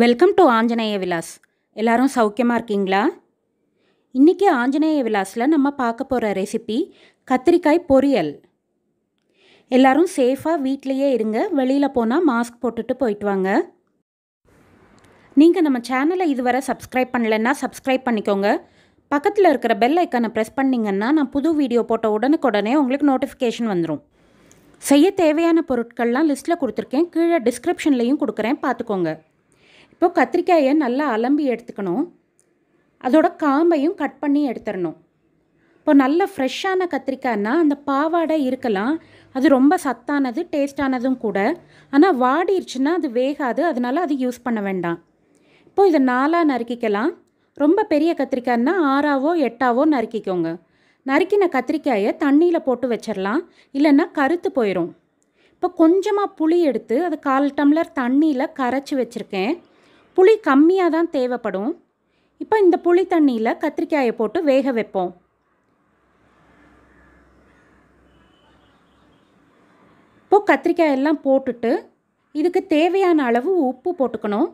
welcome to Anjaneya Vilas எல்லாரும் சௌக்கியமாக இருக்கீங்களா இன்றைக்கி ஆஞ்சநேய விலாஸில் நம்ம பார்க்க போகிற ரெசிபி கத்திரிக்காய் பொரியல் எல்லோரும் சேஃபாக வீட்லேயே இருங்க வெளியில் போனால் மாஸ்க் போட்டுட்டு போயிட்டு வாங்க நீங்கள் நம்ம சேனலை இதுவரை சப்ஸ்கிரைப் பண்ணலைன்னா சப்ஸ்கிரைப் பண்ணிக்கோங்க பக்கத்தில் இருக்கிற பெல் ஐக்கானை ப்ரெஸ் பண்ணிங்கன்னா நான் புது வீடியோ போட்ட உடனுக்குடனே உங்களுக்கு நோட்டிஃபிகேஷன் வந்துடும் செய்ய தேவையான பொருட்கள்லாம் லிஸ்ட்டில் கொடுத்துருக்கேன் கீழே டிஸ்கிரிப்ஷன்லேயும் கொடுக்குறேன் பார்த்துக்கோங்க இப்போது கத்திரிக்காயை நல்லா அலம்பி எடுத்துக்கணும் அதோட காம்பையும் கட் பண்ணி எடுத்துடணும் இப்போ நல்ல ஃப்ரெஷ்ஷான கத்திரிக்காய்னா அந்த பாவாடை இருக்கலாம் அது ரொம்ப சத்தானது டேஸ்டானதும் கூட ஆனால் வாடிருச்சுன்னா அது வேகாது அதனால் அது யூஸ் பண்ண வேண்டாம் இப்போ இதை நாலாக நறுக்கிக்கலாம் ரொம்ப பெரிய கத்திரிக்காய்னா ஆறாவோ எட்டாவோ நறுக்கிக்கோங்க நறுக்கின கத்திரிக்காயை தண்ணியில் போட்டு வச்சிடலாம் இல்லைன்னா கருத்து போயிடும் இப்போ கொஞ்சமாக புளி எடுத்து அது கால் டம்ளர் தண்ணியில் கரைச்சி வச்சுருக்கேன் புளி கம்மியாக தான் தேவைப்படும் இப்போ இந்த புளி தண்ணியில் கத்திரிக்காயை போட்டு வேக வைப்போம் இப்போது கத்திரிக்காயெல்லாம் போட்டுட்டு இதுக்கு தேவையான அளவு உப்பு போட்டுக்கணும்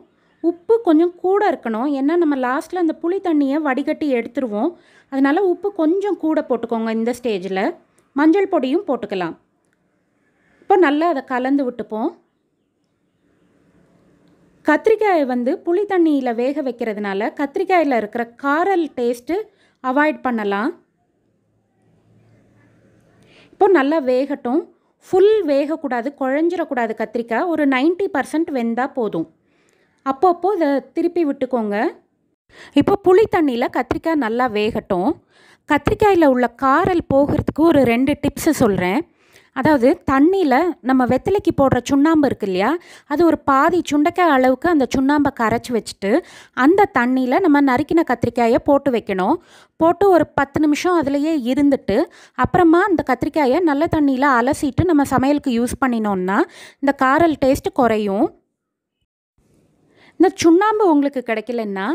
உப்பு கொஞ்சம் கூட இருக்கணும் ஏன்னா நம்ம லாஸ்ட்டில் அந்த புளி தண்ணியை வடிகட்டி எடுத்துருவோம் அதனால் உப்பு கொஞ்சம் கூட போட்டுக்கோங்க இந்த ஸ்டேஜில் மஞ்சள் பொடியும் போட்டுக்கலாம் இப்போ நல்லா அதை கலந்து விட்டுப்போம் கத்திரிக்காயை வந்து புளி தண்ணியில் வேக வைக்கிறதுனால கத்திரிக்காயில் இருக்கிற காரல் டேஸ்ட்டு அவாய்ட் பண்ணலாம் இப்போ நல்லா வேகட்டும் ஃபுல் வேகக்கூடாது குழஞ்சிடக்கூடாது கத்திரிக்காய் ஒரு நைன்ட்டி பர்சன்ட் வெந்தால் போதும் அப்பப்போ இதை திருப்பி விட்டுக்கோங்க இப்போ புளி தண்ணியில் கத்திரிக்காய் நல்லா வேகட்டும் கத்திரிக்காயில் உள்ள காரல் போகிறதுக்கு ஒரு ரெண்டு டிப்ஸு சொல்கிறேன் அதாவது தண்ணியில் நம்ம வெத்தலைக்கு போடுற சுண்ணாம்பு இருக்கு இல்லையா அது ஒரு பாதி சுண்டைக்காய் அளவுக்கு அந்த சுண்ணாம்பை கரைச்சி வச்சுட்டு அந்த தண்ணியில் நம்ம நறுக்கின கத்திரிக்காயை போட்டு வைக்கணும் போட்டு ஒரு பத்து நிமிஷம் அதுலேயே இருந்துட்டு அப்புறமா அந்த கத்திரிக்காயை நல்ல தண்ணியில் அலசிட்டு நம்ம சமையலுக்கு யூஸ் பண்ணினோன்னா இந்த காரல் டேஸ்ட்டு குறையும் இந்த சுண்ணாம்பு உங்களுக்கு கிடைக்கலன்னா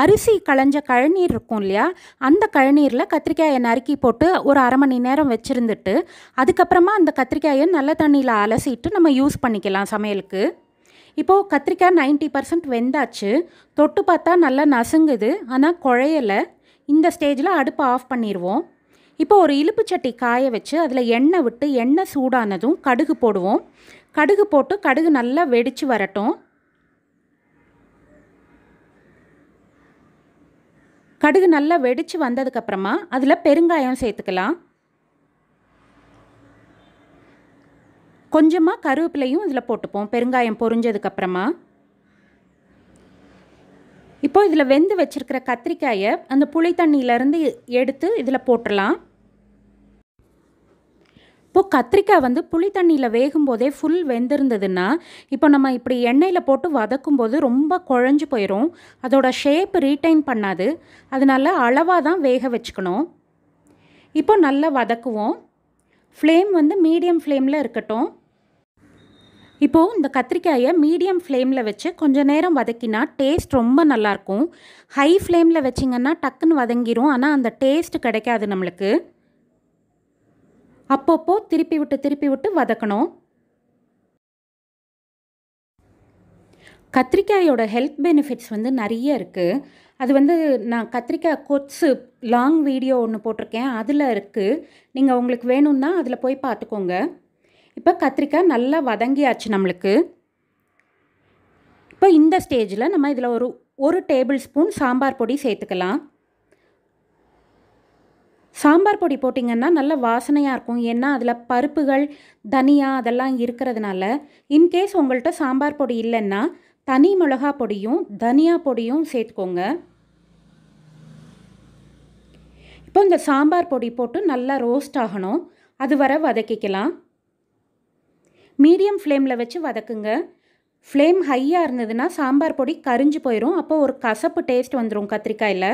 அரிசி களைஞ்ச கழநீர் இருக்கும் இல்லையா அந்த கழநீரில் கத்திரிக்காயை நறுக்கி போட்டு ஒரு அரை மணி நேரம் வச்சுருந்துட்டு அதுக்கப்புறமா அந்த கத்திரிக்காயை நல்ல தண்ணியில் அலசிட்டு நம்ம யூஸ் பண்ணிக்கலாம் சமையலுக்கு இப்போது கத்திரிக்காய் நைன்ட்டி பர்சன்ட் வெந்தாச்சு தொட்டு பார்த்தா நல்லா நசுங்குது ஆனால் குழையலை இந்த ஸ்டேஜில் அடுப்பை ஆஃப் பண்ணிடுவோம் இப்போ ஒரு இழுப்பு சட்டி காய வச்சு அதில் எண்ணெய் விட்டு எண்ணெய் சூடானதும் கடுகு போடுவோம் கடுகு போட்டு கடுகு நல்லா வெடித்து வரட்டும் கடுகு நல்லா வெடித்து வந்ததுக்கப்புறமா அதில் பெருங்காயம் சேர்த்துக்கலாம் கொஞ்சமாக கருவேப்பிலையும் இதில் போட்டுப்போம் பெருங்காயம் பொரிஞ்சதுக்கப்புறமா இப்போது இதில் வெந்து வச்சுருக்கிற கத்திரிக்காயை அந்த புளி தண்ணியிலேருந்து எடுத்து இதில் போட்டுடலாம் இப்போது கத்திரிக்காய் வந்து புளி தண்ணியில் வேகும் போதே ஃபுல் வெந்திருந்ததுன்னா இப்போ நம்ம இப்படி எண்ணெயில் போட்டு வதக்கும் போது ரொம்ப குழஞ்சு போயிடும் அதோட ஷேப் ரீட்டைன் பண்ணாது அதனால அளவாக தான் வேக வச்சுக்கணும் இப்போ நல்லா வதக்குவோம் ஃப்ளேம் வந்து மீடியம் ஃப்ளேமில் இருக்கட்டும் இப்போது இந்த கத்திரிக்காயை மீடியம் ஃப்ளேமில் வச்சு கொஞ்சம் நேரம் வதக்கினா டேஸ்ட் ரொம்ப நல்லாயிருக்கும் ஹை ஃப்ளேமில் வச்சிங்கன்னா டக்குன்னு வதங்கிரும் ஆனால் அந்த டேஸ்ட் கிடைக்காது நம்மளுக்கு அப்பப்போ திருப்பி விட்டு திருப்பி விட்டு வதக்கணும் கத்திரிக்காயோட ஹெல்த் பெனிஃபிட்ஸ் வந்து நிறைய இருக்குது அது வந்து நான் கத்திரிக்காய் கொட்ஸு லாங் வீடியோ ஒன்று போட்டிருக்கேன் அதில் இருக்குது நீங்கள் உங்களுக்கு வேணும்னா அதில் போய் பார்த்துக்கோங்க இப்போ கத்திரிக்காய் நல்லா வதங்கியாச்சு நம்மளுக்கு இப்போ இந்த ஸ்டேஜில் நம்ம இதில் ஒரு ஒரு டேபிள் ஸ்பூன் சாம்பார் பொடி சேர்த்துக்கலாம் சாம்பார் பொடி போட்டிங்கன்னா நல்ல வாசனையாக இருக்கும் ஏன்னா அதில் பருப்புகள் தனியா அதெல்லாம் இருக்கிறதுனால இன்கேஸ் உங்கள்கிட்ட சாம்பார் பொடி இல்லைன்னா தனி மிளகா பொடியும் தனியா பொடியும் சேர்த்துக்கோங்க இப்போ இந்த சாம்பார் பொடி போட்டு நல்லா ரோஸ்ட் ஆகணும் அது வர வதக்கிக்கலாம் மீடியம் ஃப்ளேமில் வச்சு வதக்குங்க ஃப்ளேம் ஹையாக இருந்ததுன்னா சாம்பார் பொடி கரிஞ்சு போயிடும் அப்போது ஒரு கசப்பு டேஸ்ட் வந்துடும் கத்திரிக்காயில்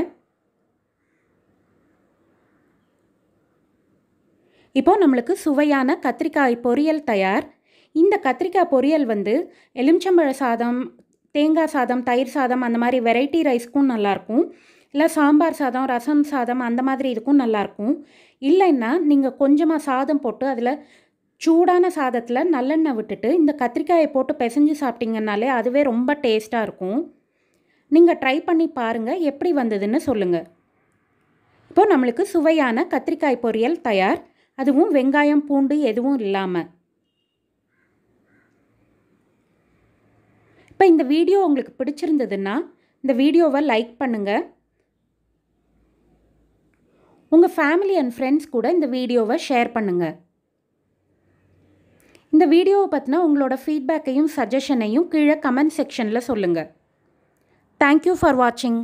இப்போது நம்மளுக்கு சுவையான கத்திரிக்காய் பொரியல் தயார் இந்த கத்திரிக்காய் பொரியல் வந்து எலுமிச்சம்பழ சாதம் தேங்காய் சாதம் தயிர் சாதம் அந்த மாதிரி வெரைட்டி ரைஸ்க்கும் நல்லாயிருக்கும் இல்லை சாம்பார் சாதம் ரசம் சாதம் அந்த மாதிரி இதுக்கும் நல்லாயிருக்கும் இல்லைன்னா நீங்கள் கொஞ்சமாக சாதம் போட்டு அதில் சூடான சாதத்தில் நல்லெண்ணெய் விட்டுட்டு இந்த கத்திரிக்காயை போட்டு பிசைஞ்சு சாப்பிட்டிங்கனாலே அதுவே ரொம்ப டேஸ்ட்டாக இருக்கும் நீங்கள் ட்ரை பண்ணி பாருங்கள் எப்படி வந்ததுன்னு சொல்லுங்கள் இப்போது நம்மளுக்கு சுவையான கத்திரிக்காய் பொரியல் தயார் அதுவும் வெங்காயம் பூண்டு எதுவும் இல்லாமல் இப்போ இந்த வீடியோ உங்களுக்கு பிடிச்சிருந்ததுன்னா இந்த வீடியோவை லைக் பண்ணுங்கள் உங்கள் ஃபேமிலி அண்ட் ஃப்ரெண்ட்ஸ் கூட இந்த வீடியோவை ஷேர் பண்ணுங்கள் இந்த வீடியோவை பற்றினா உங்களோட ஃபீட்பேக்கையும் சஜஷனையும் கீழே கமெண்ட் செக்ஷனில் சொல்லுங்கள் தேங்க்யூ ஃபார் வாட்சிங்